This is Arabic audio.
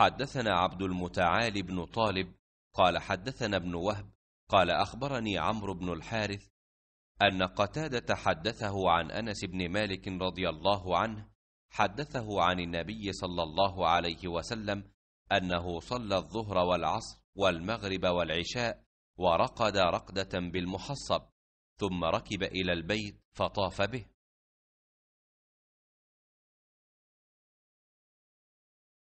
حدثنا عبد المتعالي بن طالب قال حدثنا ابن وهب قال اخبرني عمرو بن الحارث ان قتاده حدثه عن انس بن مالك رضي الله عنه حدثه عن النبي صلى الله عليه وسلم انه صلى الظهر والعصر والمغرب والعشاء ورقد رقده بالمحصب ثم ركب الى البيت فطاف به